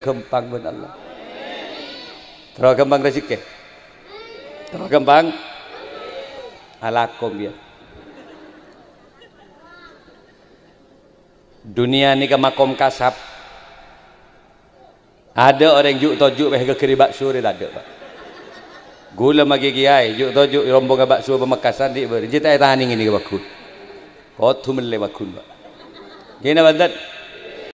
kembang pun Allah. Terus kembang rezeki. Terus kembang. Alakom ya. Dunia ni ke makom kasap. Ada orang juk tojuk bagi kekeribat suri tak ada pak. Gula magi kiai, juk tojuk rombong abak suri pemekasan di beri. Jita air tahan ini ke bakun. Kau tu melewakun pak. Gina bantan.